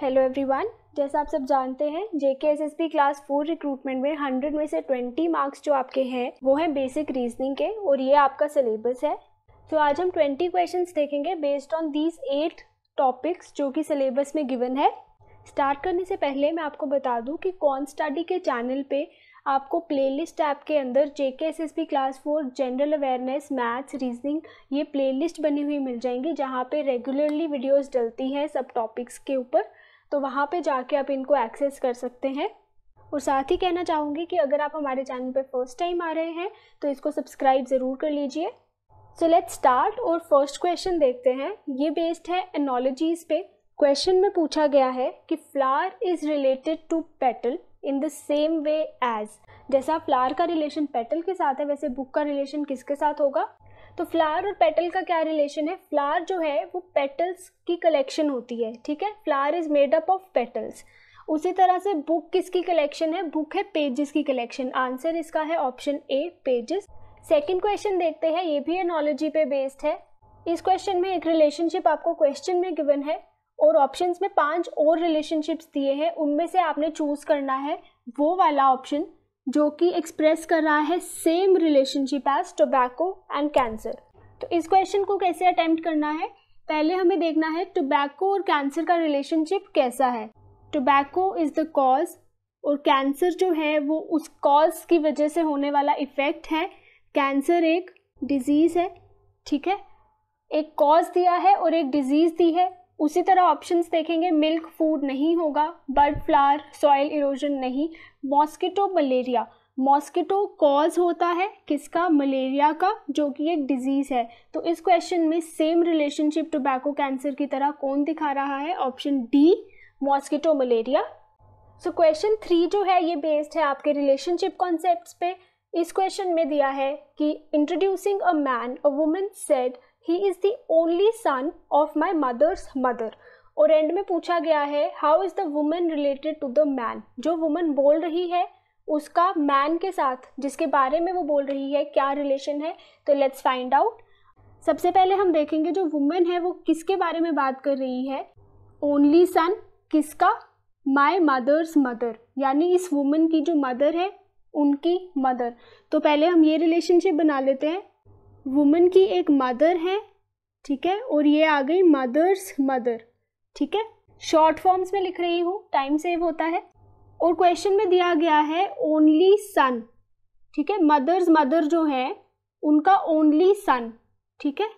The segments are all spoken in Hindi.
हेलो एवरीवन जैसा आप सब जानते हैं J K S S P class four recruitment में हंड्रेड में से ट्वेंटी मार्क्स जो आपके हैं वो हैं बेसिक रीजनिंग के और ये आपका सिलेबस है तो आज हम ट्वेंटी क्वेश्चंस देखेंगे based on these eight topics जो कि सिलेबस में गिवन है स्टार्ट करने से पहले मैं आपको बता दूं कि कौन स्टडी के चैनल पे आपको प्लेलिस्ट ऐप के अंदर J K S S P class four general awareness maths reasoning ये प्लेलिस्ट बनी हुई मिल जाएंगी जहाँ पे रेगुलरली वीडियोस डलती हैं सब टॉपिक्स के ऊपर तो वहाँ पे जाके आप इनको एक्सेस कर सकते हैं और साथ ही कहना चाहूँगी कि अगर आप हमारे चैनल पर फर्स्ट टाइम आ रहे हैं तो इसको सब्सक्राइब ज़रूर कर लीजिए सो लेट्स स्टार्ट और फर्स्ट क्वेश्चन देखते हैं ये बेस्ड है एनोलॉजीज़ पे क्वेश्चन में पूछा गया है कि flower is related to petal in the same way as जैसा फ्लावर का रिलेशन पेटल के साथ है वैसे बुक का रिलेशन किसके साथ होगा तो फ्लावर और पेटल का क्या रिलेशन है फ्लावर जो है वो पेटल्स की कलेक्शन होती है ठीक है flower is made up of petals उसी तरह से बुक किसकी कलेक्शन है बुक है पेजेस की कलेक्शन आंसर इसका है option A pages second question देखते हैं ये भी एनोलॉजी पे बेस्ड है इस क्वेश्चन में एक रिलेशनशिप आपको क्वेश्चन में गिवन है और ऑप्शंस में पांच और रिलेशनशिप्स दिए हैं उनमें से आपने चूज करना है वो वाला ऑप्शन जो कि एक्सप्रेस कर रहा है same relationship as tobacco and cancer तो इस क्वेश्चन को कैसे अटैम्प्ट करना है पहले हमें देखना है टोबैको और कैंसर का रिलेशनशिप कैसा है टोबैको इज़ द कॉज और कैंसर जो है वो उस कॉज की वजह से होने वाला इफ़ेक्ट है कैंसर एक डिजीज़ है ठीक है एक कॉज दिया है और एक डिजीज़ दी है उसी तरह ऑप्शंस देखेंगे मिल्क फूड नहीं होगा बर्ड फ्लावर सॉइल इरोजन नहीं मॉस्किटो मलेरिया मॉस्किटो कॉज होता है किसका मलेरिया का जो कि एक डिजीज़ है तो इस क्वेश्चन में सेम रिलेशनशिप टोबैको कैंसर की तरह कौन दिखा रहा है option D mosquito malaria so question three जो है ये बेस्ड है आपके रिलेशनशिप कॉन्सेप्ट पे इस क्वेश्चन में दिया है कि introducing a man a woman said he is the only son of my mother's mother और एंड में पूछा गया है how is the woman related to the man जो वुमेन बोल रही है उसका मैन के साथ जिसके बारे में वो बोल रही है क्या रिलेशन है तो लेट्स फाइंड आउट सबसे पहले हम देखेंगे जो वुमेन है वो किसके बारे में बात कर रही है ओनली सन किसका माई मदर्स मदर यानी इस वुमेन की जो मदर है उनकी मदर तो पहले हम ये रिलेशनशिप बना लेते हैं वुमेन की एक मदर है ठीक है और ये आ गई मदर्स मदर ठीक है शॉर्ट फॉर्म्स में लिख रही हूँ टाइम सेव होता है और क्वेश्चन में दिया गया है ओनली सन ठीक है मदर्स मदर जो है उनका ओनली सन ठीक है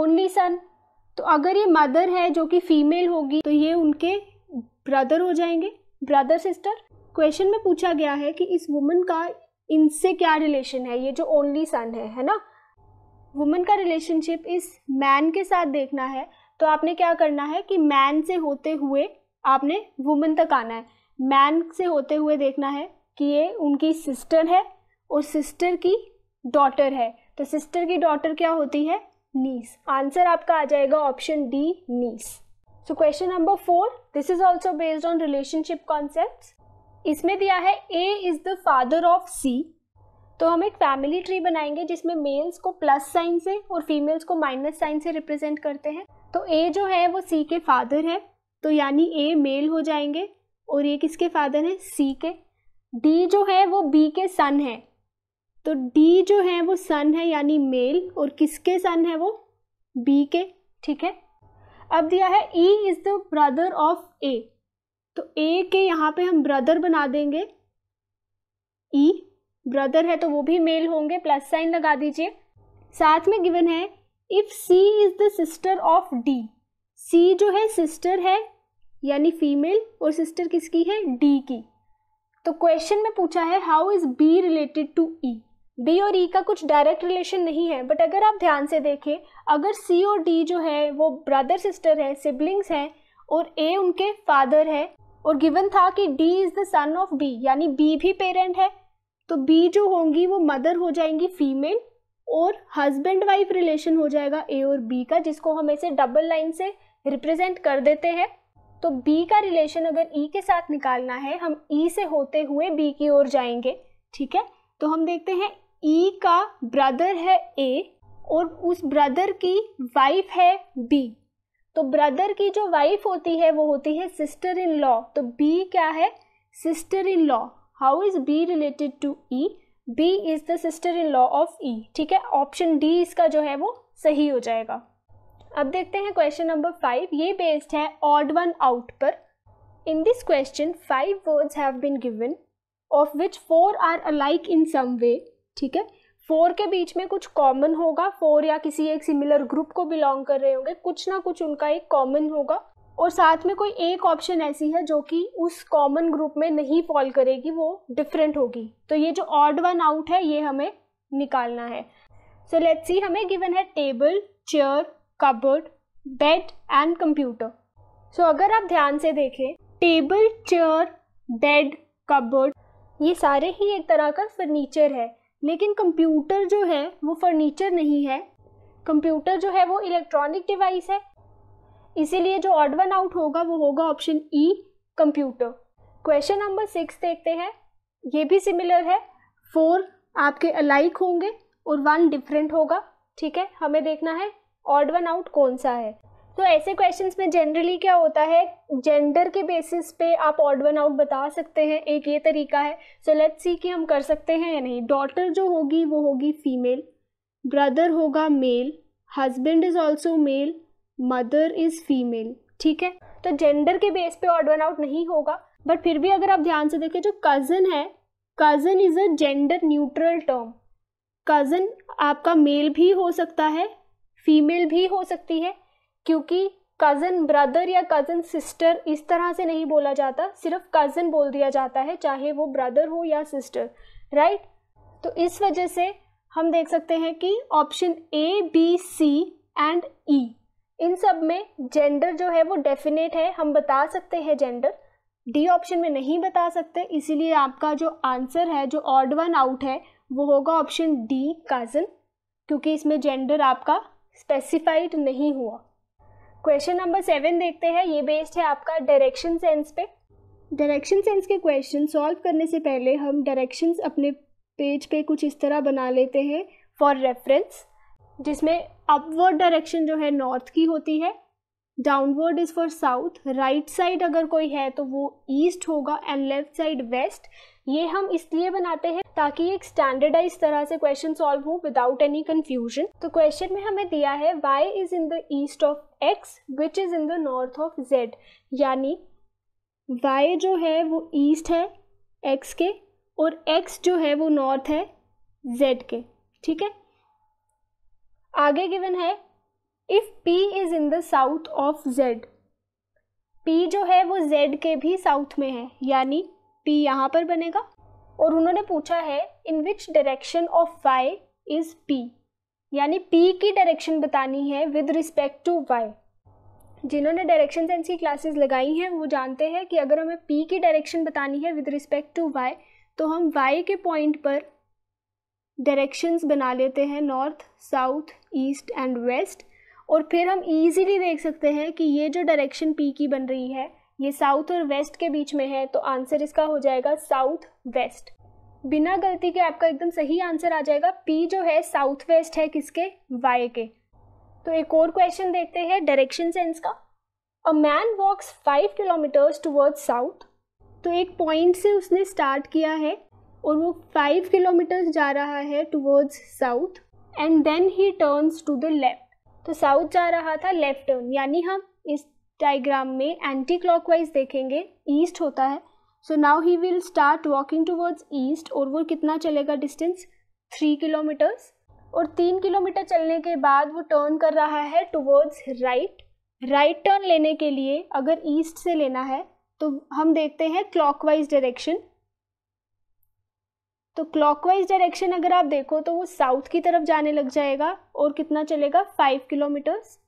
ओनली सन तो अगर ये मदर है जो कि फीमेल होगी तो ये उनके ब्रदर हो जाएंगे ब्रदर सिस्टर क्वेश्चन में पूछा गया है कि इस वुमन का इनसे क्या रिलेशन है ये जो ओनली सन है है ना वुमेन का रिलेशनशिप इस मैन के साथ देखना है तो आपने क्या करना है कि मैन से होते हुए आपने वुमेन तक आना है मैन से होते हुए देखना है कि ये उनकी सिस्टर है और सिस्टर की डॉटर है तो सिस्टर की डॉटर क्या होती है नीस आंसर आपका आ जाएगा option D niece so question number four this is also based on relationship concept इसमें दिया है A is the father of C तो हम एक फैमिली ट्री बनाएंगे जिसमें मेल्स को प्लस साइन से और फीमेल्स को माइनस साइन से रिप्रेजेंट करते हैं तो ए जो है वो सी के फादर है तो यानी ए मेल हो जाएंगे और ये किसके फादर हैं सी के डी जो है वो बी के सन है तो डी जो है वो सन है यानी मेल और किसके सन है वो बी के ठीक है अब दिया है E is the brother of A तो ए के यहाँ पे हम ब्रदर बना देंगे ई e, ब्रदर है तो वो भी मेल होंगे प्लस साइन लगा दीजिए साथ में गिवन है if C is the sister of D C जो है सिस्टर है यानी फीमेल और सिस्टर किसकी है डी की तो क्वेश्चन में पूछा है how is B related to E B और ई e का कुछ डायरेक्ट रिलेशन नहीं है बट अगर आप ध्यान से देखें अगर सी और डी जो है वो ब्रदर सिस्टर है सिबलिंग्स हैं और ए उनके फादर है और गिवन था कि D is the son of B यानी बी भी पेरेंट है तो बी जो होंगी वो मदर हो जाएंगी फीमेल और हस्बैंड वाइफ रिलेशन हो जाएगा ए और बी का जिसको हम ऐसे डबल लाइन से रिप्रेजेंट कर देते हैं तो बी का रिलेशन अगर ई e के साथ निकालना है हम ई e से होते हुए बी की ओर जाएंगे ठीक है तो हम देखते हैं ई e का ब्रदर है ए और उस ब्रदर की वाइफ है बी तो ब्रदर की जो वाइफ होती है वो होती है सिस्टर इन लॉ तो बी क्या है sister in law how is B related to E B is the sister in law of E ठीक है ऑप्शन डी इसका जो है वो सही हो जाएगा अब देखते हैं क्वेश्चन नंबर फाइव ये बेस्ड है ऑड वन आउट पर in this question five words have been given of which four are alike in some way ठीक है फोर के बीच में कुछ कॉमन होगा फोर या किसी एक सिमिलर ग्रुप को बिलोंग कर रहे होंगे कुछ ना कुछ उनका एक कॉमन होगा और साथ में कोई एक ऑप्शन ऐसी है जो कि उस कॉमन ग्रुप में नहीं फॉल करेगी वो डिफरेंट होगी तो ये जो ऑड वन आउट है ये हमें निकालना है सो लेट्स सी हमें गिवन है table chair cupboard bed and computer so अगर आप ध्यान से देखें टेबल चेयर बेड कबर्ड ये सारे ही एक तरह का फर्नीचर है लेकिन कंप्यूटर जो है वो फर्नीचर नहीं है कंप्यूटर जो है वो इलेक्ट्रॉनिक डिवाइस है इसीलिए जो ऑड वन आउट होगा वो होगा option E computer question number six देखते हैं ये भी सिमिलर है फोर आपके अलाइक होंगे और वन डिफरेंट होगा ठीक है हमें देखना है ऑड वन आउट कौन सा है तो ऐसे क्वेश्चंस में जनरली क्या होता है जेंडर के बेसिस पे आप ऑड वन आउट बता सकते हैं एक ये तरीका है सो लेट्स सी कि हम कर सकते हैं या नहीं डॉटर जो होगी वो होगी फीमेल ब्रदर होगा male husband is also male mother is female ठीक है तो जेंडर के बेस पे ऑड वन आउट नहीं होगा बट फिर भी अगर आप ध्यान से देखें जो कज़न है cousin is a gender neutral term cousin आपका मेल भी हो सकता है फीमेल भी हो सकती है क्योंकि कज़न ब्रदर या कज़न सिस्टर इस तरह से नहीं बोला जाता सिर्फ कज़न बोल दिया जाता है चाहे वो ब्रदर हो या सिस्टर राइट तो इस वजह से हम देख सकते हैं कि option A B C and E इन सब में जेंडर जो है वो डेफिनेट है हम बता सकते हैं जेंडर डी ऑप्शन में नहीं बता सकते इसीलिए आपका जो आंसर है जो ऑड वन आउट है वो होगा ऑप्शन डी काजन क्योंकि इसमें जेंडर आपका स्पेसिफाइड नहीं हुआ क्वेश्चन नंबर सेवन देखते हैं ये बेस्ड है आपका डायरेक्शन सेंस पे डायरेक्शन सेंस के क्वेश्चन सॉल्व करने से पहले हम डायरेक्शंस अपने पेज पे कुछ इस तरह बना लेते हैं फॉर रेफरेंस जिसमें अपवर्ड डायरेक्शन जो है नॉर्थ की होती है downward is for south right side अगर कोई है तो वो ईस्ट होगा एंड लेफ्ट साइड वेस्ट ये हम इसलिए बनाते हैं ताकि एक स्टैंडर्डाइज तरह से क्वेश्चन सॉल्व हो विदाउट एनी कंफ्यूजन तो क्वेश्चन में हमें दिया है Y is in the east of X which is in the north of Z यानी वाई जो है वो ईस्ट है एक्स के और एक्स जो है वो नॉर्थ है जेड के ठीक है आगे गिवन है if P is in the south of Z P जो है वो जेड के भी साउथ में है यानी पी यहाँ पर बनेगा और उन्होंने पूछा है in which direction of Y is P यानी पी की डायरेक्शन बतानी है विद रिस्पेक्ट टू वाई जिन्होंने डायरेक्शन सेंस की क्लासेस लगाई हैं वो जानते हैं कि अगर हमें पी की डायरेक्शन बतानी है विद रिस्पेक्ट टू वाई तो हम वाई के पॉइंट पर डायरेक्शंस बना लेते हैं north south east and west और फिर हम इजीली देख सकते हैं कि ये जो डायरेक्शन पी की बन रही है ये साउथ और वेस्ट के बीच में है तो आंसर इसका हो जाएगा साउथ वेस्ट बिना गलती के आपका एकदम सही आंसर आ जाएगा पी जो है साउथ वेस्ट है किसके वाई के तो एक और क्वेश्चन देखते हैं डायरेक्शन सेंस का a man walks five kilometres towards south तो एक पॉइंट से उसने स्टार्ट किया है और वो फाइव किलोमीटर्स जा रहा है towards south and then he turns to the left तो साउथ जा रहा था लेफ्ट टर्न यानी हम इस डायग्राम में एंटी क्लॉकवाइज देखेंगे ईस्ट होता है so now he will start walking towards east और वो कितना चलेगा डिस्टेंस थ्री किलोमीटर्स और तीन किलोमीटर चलने के बाद वो टर्न कर रहा है टूवर्ड्स राइट राइट टर्न लेने के लिए अगर ईस्ट से लेना है तो हम देखते हैं क्लॉकवाइज डायरेक्शन तो क्लॉकवाइज डायरेक्शन अगर आप देखो तो वो साउथ की तरफ जाने लग जाएगा और कितना चलेगा फाइव किलोमीटर्स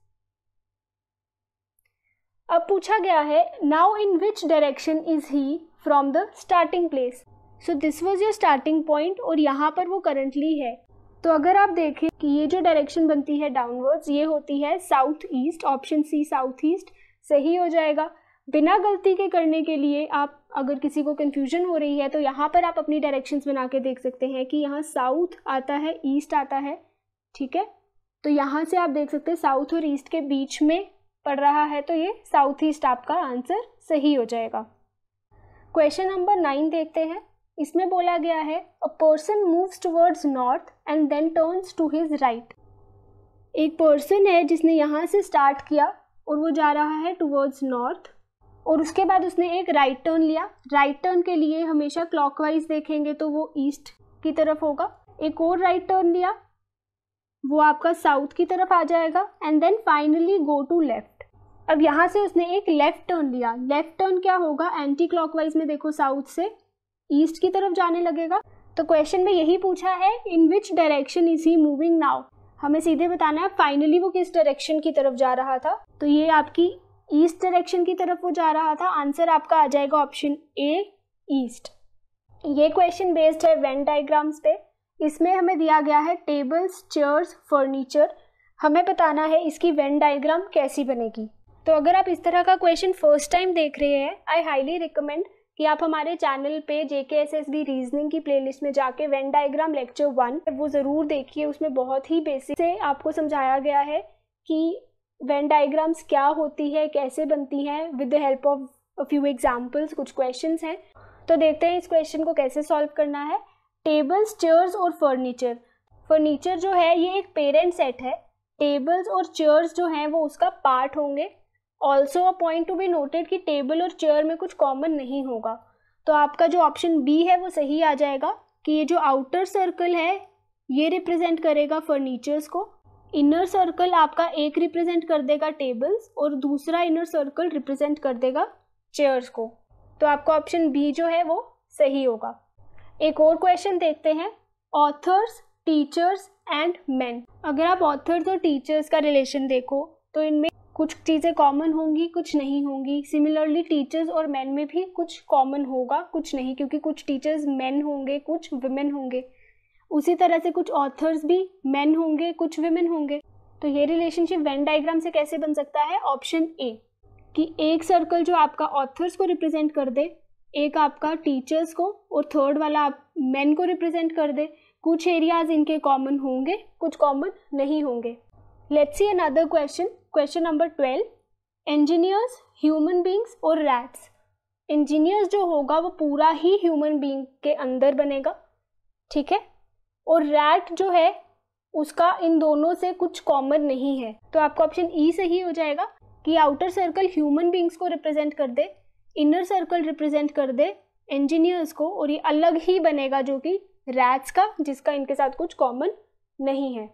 अब पूछा गया है now in which direction is he from the starting place so this was your starting point और यहाँ पर वो करंटली है तो अगर आप देखें कि ये जो डायरेक्शन बनती है डाउनवर्ड्स ये होती है south east option C south east सही हो जाएगा बिना गलती के करने के लिए आप अगर किसी को कन्फ्यूजन हो रही है तो यहाँ पर आप अपनी डायरेक्शंस बना के देख सकते हैं कि यहाँ साउथ आता है ईस्ट आता है ठीक है तो यहाँ से आप देख सकते हैं साउथ और ईस्ट के बीच में पड़ रहा है तो ये साउथ ईस्ट आपका आंसर सही हो जाएगा क्वेश्चन नंबर नाइन देखते हैं इसमें बोला गया है a person moves towards north and then turns to his right एक पर्सन है जिसने यहाँ से स्टार्ट किया और वो जा रहा है टूवर्ड्स नॉर्थ और उसके बाद उसने एक राइट right टर्न लिया राइट right टर्न के लिए हमेशा क्लॉकवाइज देखेंगे तो वो ईस्ट की तरफ होगा एक और राइट right टर्न लिया वो आपका साउथ की तरफ आ जाएगा and then finally go to left अब यहाँ से उसने एक लेफ्ट टर्न लिया लेफ्ट टर्न क्या होगा एंटी क्लॉकवाइज में देखो साउथ से ईस्ट की तरफ जाने लगेगा तो क्वेश्चन में यही पूछा है in which direction is he moving now हमें सीधे बताना है फाइनली वो किस डायरेक्शन की तरफ जा रहा था तो ये आपकी ईस्ट डायरेक्शन की तरफ वो जा रहा था आंसर आपका आ जाएगा ऑप्शन ए ईस्ट ये क्वेश्चन बेस्ड है वेन डायग्राम्स पे इसमें हमें दिया गया है टेबल्स चेयर्स फर्नीचर हमें बताना है इसकी वेन डायग्राम कैसी बनेगी तो अगर आप इस तरह का क्वेश्चन फर्स्ट टाइम देख रहे हैं आई हाईली रिकमेंड कि आप हमारे चैनल पे JK S S B reasoning की प्लेलिस्ट में जाके वेन डायग्राम लेक्चर वन वो ज़रूर देखिए उसमें बहुत ही बेसिक से आपको समझाया गया है कि वेन डायग्राम्स क्या होती है कैसे बनती हैं with the help of few examples कुछ क्वेश्चन हैं तो देखते हैं इस क्वेश्चन को कैसे सॉल्व करना है टेबल्स चेयर्स और फर्नीचर फर्नीचर जो है ये एक पेरेंट सेट है टेबल्स और चेयर्स जो हैं वो उसका पार्ट होंगे also a point to be noted कि टेबल और चेयर में कुछ कॉमन नहीं होगा तो आपका जो ऑप्शन बी है वो सही आ जाएगा कि ये जो आउटर सर्कल है ये रिप्रेजेंट करेगा फर्नीचर्स को इनर सर्कल आपका एक रिप्रेजेंट कर देगा टेबल्स और दूसरा इनर सर्कल रिप्रेजेंट कर देगा चेयर्स को तो आपका ऑप्शन बी जो है वो सही होगा एक और क्वेश्चन देखते हैं ऑथर्स टीचर्स एंड मैन अगर आप ऑथर्स और टीचर्स का रिलेशन देखो तो इनमें कुछ चीज़ें कॉमन होंगी कुछ नहीं होंगी सिमिलरली टीचर्स और मैन में भी कुछ कॉमन होगा कुछ नहीं क्योंकि कुछ टीचर्स मैन होंगे कुछ वुमेन होंगे उसी तरह से कुछ ऑथर्स भी मैन होंगे कुछ वुमेन होंगे तो ये रिलेशनशिप वेन डायग्राम से कैसे बन सकता है ऑप्शन ए कि एक सर्कल जो आपका ऑथर्स को रिप्रेजेंट कर दे एक आपका टीचर्स को और थर्ड वाला आप मैन को रिप्रेजेंट कर दे कुछ एरियाज इनके कॉमन होंगे कुछ कॉमन नहीं होंगे let's see another question question number twelve engineers human beings और रैट्स इंजीनियर्स जो होगा वो पूरा ही ह्यूमन बींग के अंदर बनेगा ठीक है और रैट जो है उसका इन दोनों से कुछ कॉमन नहीं है तो आपका ऑप्शन ई e सही हो जाएगा कि आउटर सर्कल ह्यूमन बींग्स को रिप्रेजेंट कर दे इनर सर्कल रिप्रेजेंट कर दे इंजीनियर्स को और ये अलग ही बनेगा जो कि रैट्स का जिसका इनके साथ कुछ कॉमन नहीं है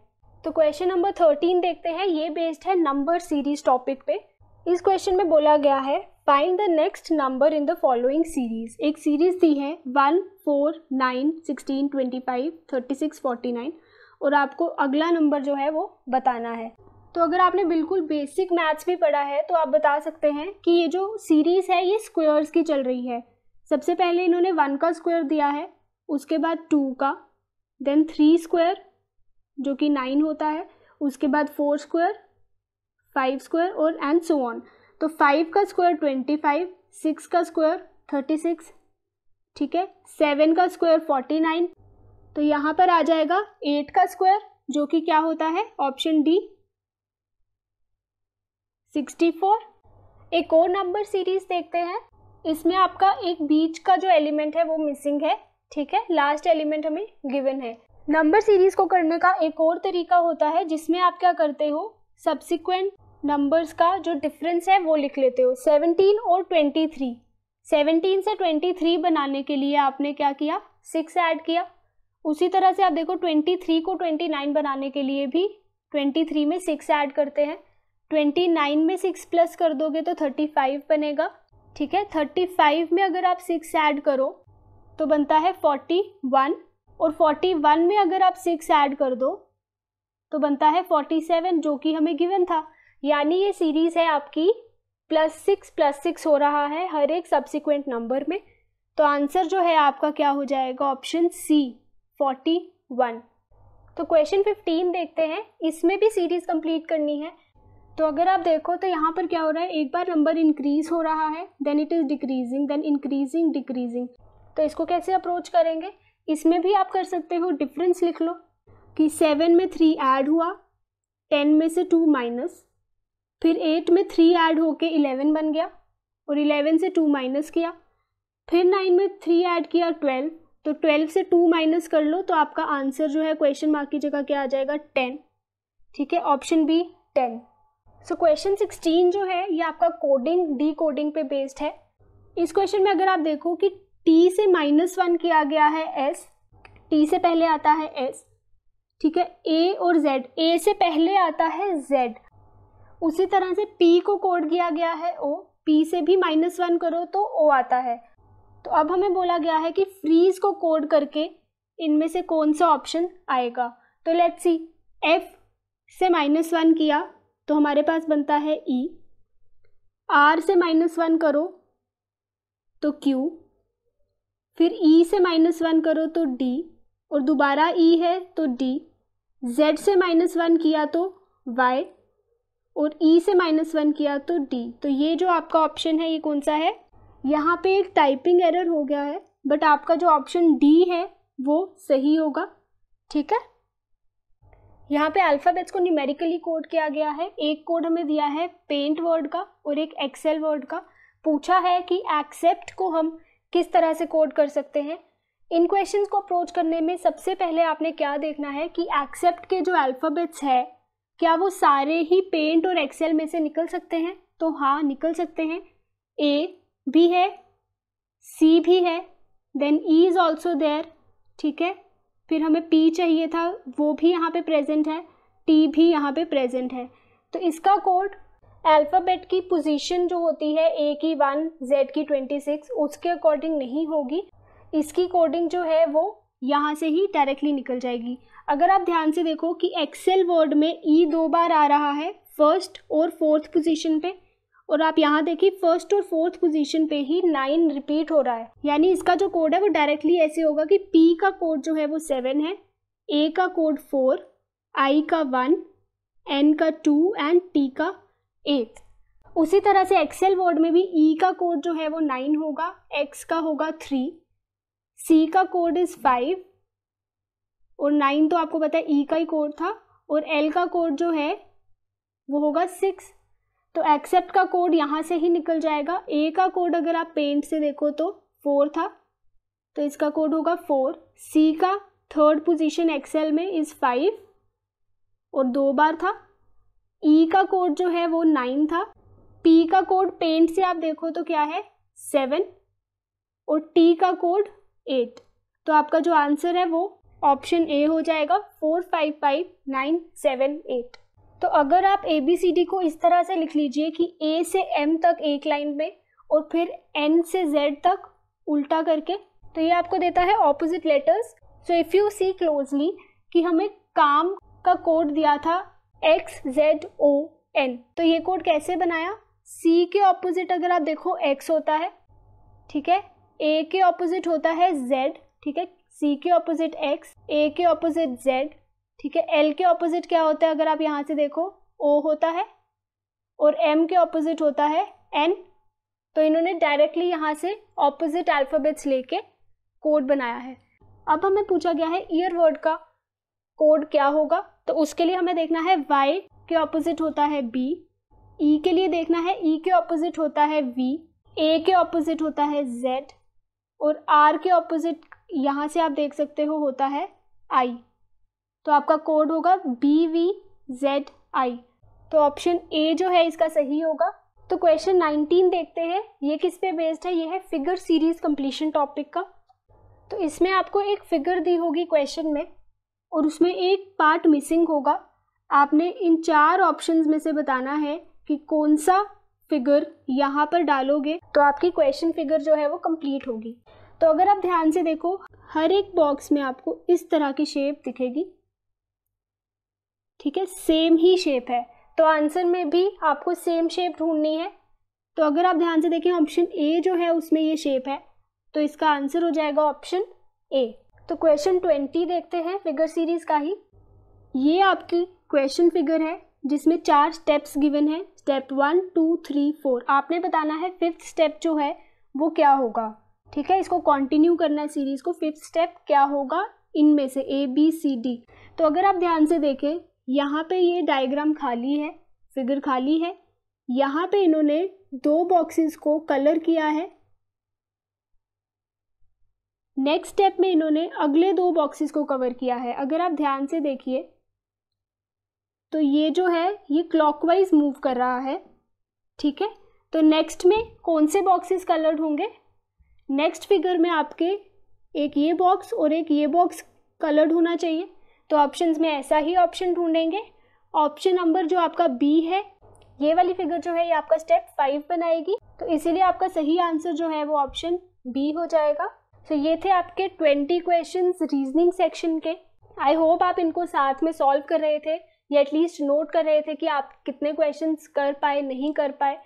तो क्वेश्चन नंबर थर्टीन देखते हैं ये बेस्ड है नंबर सीरीज टॉपिक पे इस क्वेश्चन में बोला गया है find the next number in the following series एक सीरीज दी है one four nine sixteen twenty five thirty six forty nine और आपको अगला नंबर जो है वो बताना है तो अगर आपने बिल्कुल बेसिक मैथ्स भी पढ़ा है तो आप बता सकते हैं कि ये जो सीरीज़ है ये स्क्वेयर्स की चल रही है सबसे पहले इन्होंने वन का स्क्वायर दिया है उसके बाद टू का देन थ्री स्क्वायर जो कि नाइन होता है उसके बाद फोर स्क्वायर फाइव स्क्वायर और एंड सो ऑन तो फाइव का स्क्वायर ट्वेंटी फाइव सिक्स का स्क्वायर थर्टी सिक्स ठीक है सेवन का स्क्वायर फोर्टी नाइन तो यहाँ पर आ जाएगा एट का स्क्वायर जो कि क्या होता है ऑप्शन डी सिक्सटी फोर एक और नंबर सीरीज देखते हैं इसमें आपका एक बीच का जो एलिमेंट है वो मिसिंग है ठीक है लास्ट एलिमेंट हमें गिवन है नंबर सीरीज को करने का एक और तरीका होता है जिसमें आप क्या करते हो सब्सिक्वेंट नंबर्स का जो डिफरेंस है वो लिख लेते हो 17 और 23 17 से 23 बनाने के लिए आपने क्या किया सिक्स ऐड किया उसी तरह से आप देखो 23 को 29 बनाने के लिए भी 23 में सिक्स ऐड करते हैं 29 में सिक्स प्लस कर दोगे तो 35 बनेगा ठीक है 35 में अगर आप सिक्स ऐड करो तो बनता है 41 और 41 में अगर आप सिक्स ऐड कर दो तो बनता है 47 जो कि हमें गिवन था यानी ये सीरीज़ है आपकी प्लस सिक्स प्लस सिक्स हो रहा है हर एक सब्सिक्वेंट नंबर में तो आंसर जो है आपका क्या हो जाएगा ऑप्शन सी फोर्टी वन तो क्वेश्चन फिफ्टीन देखते हैं इसमें भी सीरीज़ कंप्लीट करनी है तो अगर आप देखो तो यहाँ पर क्या हो रहा है एक बार नंबर इंक्रीज हो रहा है then it is decreasing then increasing decreasing तो इसको कैसे अप्रोच करेंगे इसमें भी आप कर सकते हो डिफरेंस लिख लो कि सेवन में थ्री ऐड हुआ टेन में से टू माइनस फिर एट में थ्री ऐड होके इलेवन बन गया और इलेवन से टू माइनस किया फिर नाइन में थ्री ऐड किया ट्वेल्व तो ट्वेल्व से टू माइनस कर लो तो आपका आंसर जो है क्वेश्चन मार्क की जगह क्या आ जाएगा टेन ठीक है option B ten so question sixteen जो है ये आपका कोडिंग डी कोडिंग पे बेस्ड है इस क्वेश्चन में अगर आप देखो कि टी से माइनस वन किया गया है एस टी से पहले आता है एस ठीक है ए और जेड ए से पहले आता है जेड उसी तरह से पी को कोड किया गया है ओ पी से भी माइनस वन करो तो ओ आता है तो अब हमें बोला गया है कि फ्रीज को कोड करके इनमें से कौन सा ऑप्शन आएगा तो लेट्स सी एफ से माइनस वन किया तो हमारे पास बनता है ई e. आर से माइनस वन करो तो क्यू फिर ई e से माइनस वन करो तो डी और दोबारा ई e है तो डी जेड से माइनस वन किया तो वाई और ई e से माइनस वन किया तो डी तो ये जो आपका ऑप्शन है ये कौन सा है यहाँ पे एक टाइपिंग एरर हो गया है बट आपका जो ऑप्शन डी है वो सही होगा ठीक है यहाँ पे अल्फ़ाबेट्स को न्यूमेरिकली कोड किया गया है एक कोड हमें दिया है पेंट वर्ड का और एक एक्सेल वर्ड का पूछा है कि एक्सेप्ट को हम किस तरह से कोड कर सकते हैं इन क्वेश्चंस को अप्रोच करने में सबसे पहले आपने क्या देखना है कि एक्सेप्ट के जो अल्फ़ाबेट्स है क्या वो सारे ही पेंट और एक्सेल में से निकल सकते हैं तो हाँ निकल सकते हैं ए भी है सी भी है then E is also there ठीक है फिर हमें पी चाहिए था वो भी यहाँ पे प्रेजेंट है टी भी यहाँ पे प्रेजेंट है तो इसका कोड अल्फ़ाबेट की पोजीशन जो होती है ए की वन जेड की ट्वेंटी सिक्स उसके अकॉर्डिंग नहीं होगी इसकी कोडिंग जो है वो यहाँ से ही डायरेक्टली निकल जाएगी अगर आप ध्यान से देखो कि एक्सेल वर्ड में ई e दो बार आ रहा है फर्स्ट और फोर्थ पोजीशन पे और आप यहाँ देखिए फर्स्ट और फोर्थ पोजीशन पे ही नाइन रिपीट हो रहा है यानी इसका जो कोड है वो डायरेक्टली ऐसे होगा कि पी का कोड जो है वो सेवन है ए का कोड फोर आई का वन एन का टू एंड टी का एट उसी तरह से एक्सेल वर्ड में भी ई e का कोड जो है वो नाइन होगा एक्स का होगा थ्री सी का कोड इज़ फाइव और नाइन तो आपको पता है ई e का ही कोड था और एल का कोड जो है वो होगा सिक्स तो एक्सेप्ट का कोड यहाँ से ही निकल जाएगा ए का कोड अगर आप पेंट से देखो तो फोर था तो इसका कोड होगा फोर सी का थर्ड पोजीशन एक्सेल में इज़ फाइव और दो बार था ई e का कोड जो है वो नाइन था पी का कोड पेंट से आप देखो तो क्या है सेवन और टी का कोड एट तो आपका जो आंसर है वो ऑप्शन ए हो जाएगा four five five nine seven eight तो अगर आप ए बी सी डी को इस तरह से लिख लीजिए कि ए से एम तक एक लाइन में और फिर एन से जेड तक उल्टा करके तो ये आपको देता है opposite letters so if you see closely कि हमें काम का कोड दिया था एक्स जेड ओ एन तो ये कोड कैसे बनाया सी के ऑपोजिट अगर आप देखो एक्स होता है ठीक है ए के ऑपोजिट होता है जेड ठीक है सी के ऑपोजिट एक्स ए के ऑपोजिट जेड ठीक है एल के ऑपोजिट क्या होता है अगर आप यहाँ से देखो ओ होता है और एम के ऑपोजिट होता है एन तो इन्होंने डायरेक्टली यहाँ से ऑपोजिट अल्फ़ाबेट्स लेके कोड बनाया है अब हमें पूछा गया है ईयर वर्ड का कोड क्या होगा तो उसके लिए हमें देखना है वाई के ऑपोजिट होता है बी ई e के लिए देखना है ई e के ऑपोजिट होता है वी ए के ऑपोजिट होता है जेड और आर के ऑपोजिट यहाँ से आप देख सकते हो होता है आई तो आपका कोड होगा बी वी जेड आई तो ऑप्शन ए जो है इसका सही होगा तो क्वेश्चन 19 देखते हैं ये किस पे बेस्ड है ये है फिगर सीरीज कंप्लीशन टॉपिक का तो इसमें आपको एक फिगर दी होगी क्वेश्चन में और उसमें एक पार्ट मिसिंग होगा आपने इन चार ऑप्शंस में से बताना है कि कौन सा फिगर यहाँ पर डालोगे तो आपकी क्वेश्चन फिगर जो है वो कंप्लीट होगी तो अगर आप ध्यान से देखो हर एक बॉक्स में आपको इस तरह की शेप दिखेगी ठीक है सेम ही शेप है तो आंसर में भी आपको सेम शेप ढूंढनी है तो अगर आप ध्यान से देखें ऑप्शन ए जो है उसमें ये शेप है तो इसका आंसर हो जाएगा ऑप्शन ए तो क्वेश्चन ट्वेंटी देखते हैं फिगर सीरीज का ही ये आपकी क्वेश्चन फिगर है जिसमें चार स्टेप्स गिवन है step one two three four आपने बताना है फिफ्थ स्टेप जो है वो क्या होगा ठीक है इसको कंटिन्यू करना है सीरीज को फिफ्थ स्टेप क्या होगा इनमें से ए बी सी डी तो अगर आप ध्यान से देखें यहाँ पे ये डायग्राम खाली है फिगर खाली है यहाँ पे इन्होंने दो बॉक्सेस को कलर किया है नेक्स्ट स्टेप में इन्होंने अगले दो बॉक्सेस को कवर किया है अगर आप ध्यान से देखिए तो ये जो है ये क्लॉकवाइज मूव कर रहा है ठीक है तो नेक्स्ट में कौन से बॉक्सेस कलर्ड होंगे नेक्स्ट फिगर में आपके एक ये बॉक्स और एक ये बॉक्स कलर्ड होना चाहिए तो ऑप्शंस में ऐसा ही ऑप्शन ढूंढेंगे ऑप्शन नंबर जो आपका बी है ये वाली फिगर जो है ये आपका स्टेप फाइव बनाएगी तो इसीलिए आपका सही आंसर जो है वो ऑप्शन बी हो जाएगा सो so, ये थे आपके ट्वेंटी क्वेश्चन रीजनिंग सेक्शन के आई होप आप इनको साथ में सॉल्व कर रहे थे या एटलीस्ट नोट कर रहे थे कि आप कितने क्वेश्चन कर पाए नहीं कर पाए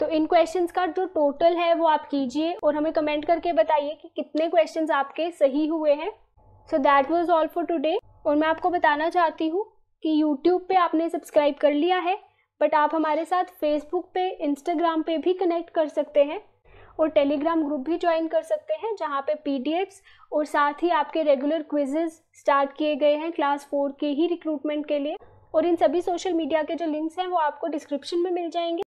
तो इन क्वेश्चंस का जो टोटल है वो आप कीजिए और हमें कमेंट करके बताइए कि कितने क्वेश्चंस आपके सही हुए हैं so that was all for today और मैं आपको बताना चाहती हूँ कि यूट्यूब पे आपने सब्सक्राइब कर लिया है बट आप हमारे साथ फेसबुक पे इंस्टाग्राम पे भी कनेक्ट कर सकते हैं और टेलीग्राम ग्रुप भी ज्वाइन कर सकते हैं जहाँ पे पी और साथ ही आपके रेगुलर क्विजेज स्टार्ट किए गए हैं क्लास फोर के ही रिक्रूटमेंट के लिए और इन सभी सोशल मीडिया के जो लिंक्स हैं वो आपको डिस्क्रिप्शन में मिल जाएंगे